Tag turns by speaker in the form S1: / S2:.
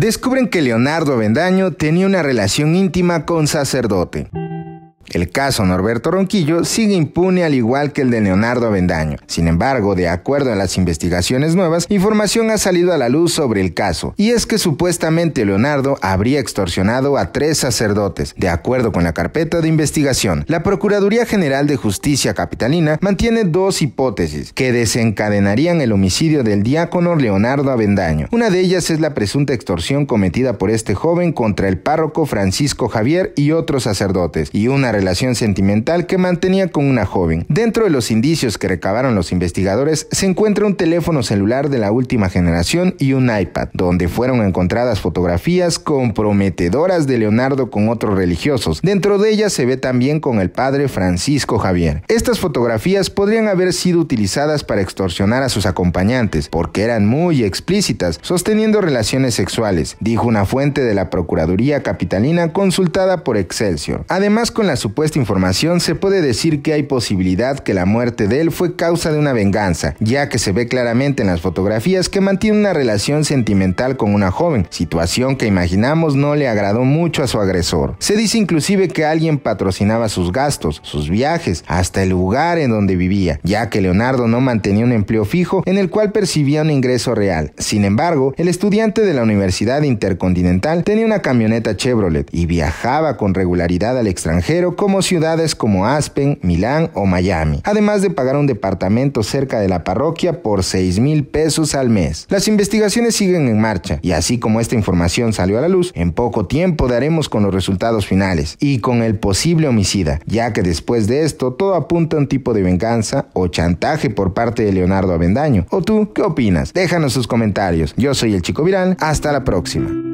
S1: descubren que Leonardo Avendaño tenía una relación íntima con sacerdote. El caso Norberto Ronquillo sigue impune al igual que el de Leonardo Avendaño. Sin embargo, de acuerdo a las investigaciones nuevas, información ha salido a la luz sobre el caso, y es que supuestamente Leonardo habría extorsionado a tres sacerdotes, de acuerdo con la carpeta de investigación. La Procuraduría General de Justicia Capitalina mantiene dos hipótesis que desencadenarían el homicidio del diácono Leonardo Avendaño. Una de ellas es la presunta extorsión cometida por este joven contra el párroco Francisco Javier y otros sacerdotes, y una relación sentimental que mantenía con una joven. Dentro de los indicios que recabaron los investigadores se encuentra un teléfono celular de la última generación y un iPad, donde fueron encontradas fotografías comprometedoras de Leonardo con otros religiosos. Dentro de ellas se ve también con el padre Francisco Javier. Estas fotografías podrían haber sido utilizadas para extorsionar a sus acompañantes, porque eran muy explícitas, sosteniendo relaciones sexuales, dijo una fuente de la Procuraduría Capitalina consultada por Excelsior. Además, con la supuesta información, se puede decir que hay posibilidad que la muerte de él fue causa de una venganza, ya que se ve claramente en las fotografías que mantiene una relación sentimental con una joven, situación que imaginamos no le agradó mucho a su agresor. Se dice inclusive que alguien patrocinaba sus gastos, sus viajes, hasta el lugar en donde vivía, ya que Leonardo no mantenía un empleo fijo en el cual percibía un ingreso real. Sin embargo, el estudiante de la Universidad Intercontinental tenía una camioneta Chevrolet y viajaba con regularidad al extranjero como ciudades como Aspen, Milán o Miami, además de pagar un departamento cerca de la parroquia por 6 mil pesos al mes. Las investigaciones siguen en marcha y así como esta información salió a la luz, en poco tiempo daremos con los resultados finales y con el posible homicida, ya que después de esto todo apunta a un tipo de venganza o chantaje por parte de Leonardo Avendaño. ¿O tú qué opinas? Déjanos sus comentarios. Yo soy el Chico Viral, hasta la próxima.